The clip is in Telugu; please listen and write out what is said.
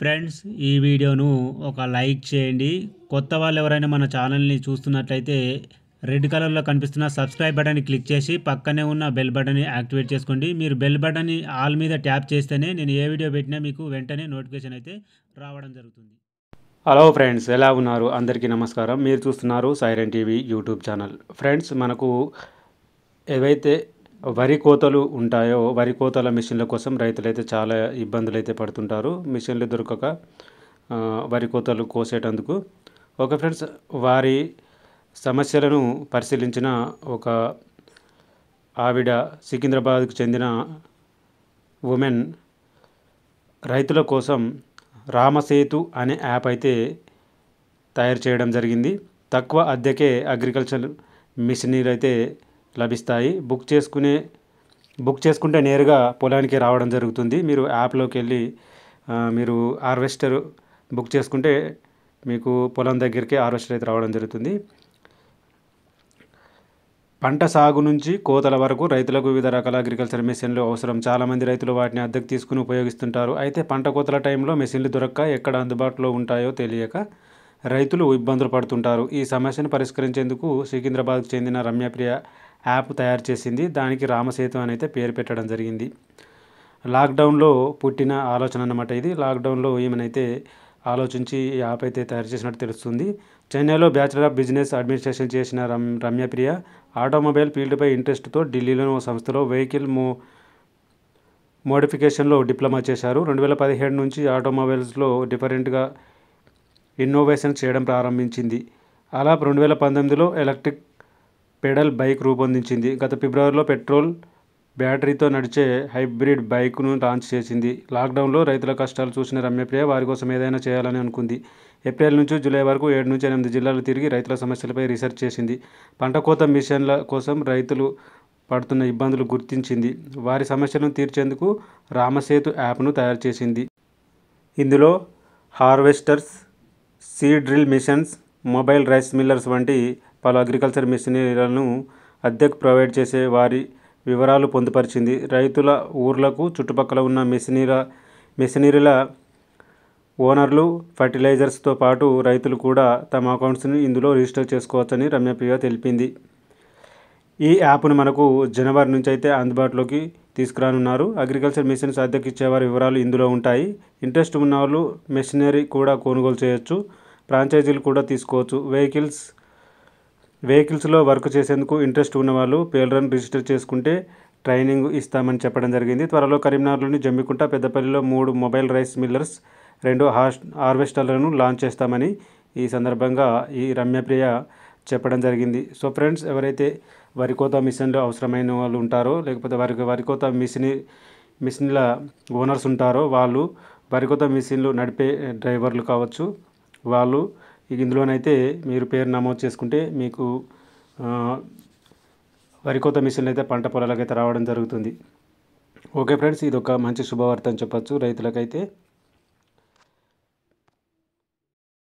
ఫ్రెండ్స్ ఈ వీడియోను ఒక లైక్ చేయండి కొత్త వాళ్ళు ఎవరైనా మన ఛానల్ని చూస్తున్నట్లయితే రెడ్ కలర్లో కనిపిస్తున్న సబ్స్క్రైబ్ బటన్ని క్లిక్ చేసి పక్కనే ఉన్న బెల్ బటన్ని యాక్టివేట్ చేసుకోండి మీరు బెల్ బటన్ని ఆల్ మీద ట్యాప్ చేస్తేనే నేను ఏ వీడియో పెట్టినా మీకు వెంటనే నోటిఫికేషన్ అయితే రావడం జరుగుతుంది హలో ఫ్రెండ్స్ ఎలా ఉన్నారు అందరికీ నమస్కారం మీరు చూస్తున్నారు Siren TV YouTube channel friends మనకు ఏవైతే వరి కోతలు ఉంటాయో వరి కోతల మిషన్ల కోసం రైతులైతే చాలా ఇబ్బందులు అయితే పడుతుంటారు మిషన్లు దొరకక వరి కోతలు కోసేటందుకు ఒక ఫ్రెండ్స్ వారి సమస్యలను పరిశీలించిన ఒక ఆవిడ సికింద్రాబాద్కు చెందిన ఉమెన్ రైతుల కోసం రామసేతు అనే యాప్ అయితే తయారు చేయడం జరిగింది తక్కువ అద్దెకే అగ్రికల్చర్ మిషనీలు అయితే లభిస్తాయి బుక్ చేసుకునే బుక్ చేసుకుంటే నేరుగా పొలానికి రావడం జరుగుతుంది మీరు యాప్లోకి వెళ్ళి మీరు హార్వెస్టర్ బుక్ చేసుకుంటే మీకు పొలం దగ్గరికి హార్వెస్టర్ అయితే రావడం జరుగుతుంది పంట సాగు నుంచి కోతల వరకు రైతులకు వివిధ రకాల అగ్రికల్చర్ మెషిన్లు అవసరం చాలామంది రైతులు వాటిని అద్దెకు తీసుకుని ఉపయోగిస్తుంటారు అయితే పంట కోతల టైంలో మెషిన్లు దొరక్క ఎక్కడ అందుబాటులో ఉంటాయో తెలియక రైతులు ఇబ్బందులు పడుతుంటారు ఈ సమస్యను పరిష్కరించేందుకు సికింద్రాబాద్కు చెందిన రమ్యప్రియ యాప్ తయారు చేసింది దానికి రామసేతు అని అయితే పేరు పెట్టడం జరిగింది లాక్డౌన్లో పుట్టిన ఆలోచన అన్నమాట ఇది లాక్డౌన్లో ఈమెనైతే ఆలోచించి ఈ యాప్ అయితే తయారు చేసినట్టు తెలుస్తుంది చెన్నైలో బ్యాచిలర్ ఆఫ్ బిజినెస్ అడ్మినిస్ట్రేషన్ చేసిన రమ్ రమ్యప్రియ ఆటోమొబైల్ ఫీల్డ్పై ఇంట్రెస్ట్తో ఢిల్లీలోని ఓ సంస్థలో వెహికల్ మో మోడిఫికేషన్లో డిప్లొమా చేశారు రెండు వేల పదిహేడు నుంచి ఆటోమొబైల్స్లో డిఫరెంట్గా ఇన్నోవేషన్ చేయడం ప్రారంభించింది అలా రెండు వేల పంతొమ్మిదిలో ఎలక్ట్రిక్ పెడల్ బైక్ రూపొందించింది గత ఫిబ్రవరిలో పెట్రోల్ బ్యాటరీతో నడిచే హైబ్రిడ్ బైక్ను లాంచ్ చేసింది లాక్డౌన్లో రైతుల కష్టాలు చూసిన రమ్యప్రియ వారి కోసం ఏదైనా చేయాలని అనుకుంది ఏప్రిల్ నుంచి జూలై వరకు ఏడు నుంచి ఎనిమిది జిల్లాలు తిరిగి రైతుల సమస్యలపై రీసెర్చ్ చేసింది పంట కోత మిషన్ల కోసం రైతులు పడుతున్న ఇబ్బందులు గుర్తించింది వారి సమస్యలను తీర్చేందుకు రామసేతు యాప్ను తయారు చేసింది ఇందులో harvesters seed drill machines mobile rice millers వంటి పలు అగ్రికల్చర్ మిషనరీలను అద్దెకు ప్రొవైడ్ చేసే వారి వివరాలు పొందుపరిచింది రైతుల ఊర్లకు చుట్టుపక్కల ఉన్న మిషనీర మిషనరీల ఓనర్లు ఫర్టిలైజర్స్తో పాటు రైతులు కూడా తమ అకౌంట్స్ని ఇందులో రిజిస్టర్ చేసుకోవచ్చని రమ్యప్రియ తెలిపింది ఈ యాప్ను మనకు జనవరి నుంచి అయితే అందుబాటులోకి తీసుకురానున్నారు అగ్రికల్చర్ మిషన్స్ అద్దెకు ఇచ్చేవారి వివరాలు ఇందులో ఉంటాయి ఇంట్రెస్ట్ ఉన్నవాళ్ళు మెషినరీ కూడా కొనుగోలు చేయొచ్చు ఫ్రాంచైజీలు కూడా తీసుకోవచ్చు వెహికల్స్ వెహికల్స్లో వర్క్ చేసేందుకు ఇంట్రెస్ట్ ఉన్నవాళ్ళు పేలరన్ రిజిస్టర్ చేసుకుంటే ట్రైనింగ్ ఇస్తామని చెప్పడం జరిగింది త్వరలో కరీంనగర్లోని జమ్మికుంట పెద్దపల్లిలో మూడు మొబైల్ రైస్ మిల్లర్స్ రెండు హార్వెస్టర్లను లాంచ్ చేస్తామని ఈ సందర్భంగా ఈ రమ్యప్రియ చెప్పడం జరిగింది సో ఫ్రెండ్స్ ఎవరైతే వరి కోత మిషన్లో అవసరమైన వాళ్ళు ఉంటారో లేకపోతే వారికి వరి కోత మిషన్ మిషన్ల ఓనర్స్ ఉంటారో వాళ్ళు వరి కోత మిషన్లు నడిపే డ్రైవర్లు కావచ్చు వాళ్ళు ఇక ఇందులోనైతే మీరు పేరు నమోదు చేసుకుంటే మీకు వరి కోత మిషన్ అయితే పంట పొలాలకైతే రావడం జరుగుతుంది ఓకే ఫ్రెండ్స్ ఇది ఒక మంచి శుభవార్త అని చెప్పచ్చు రైతులకైతే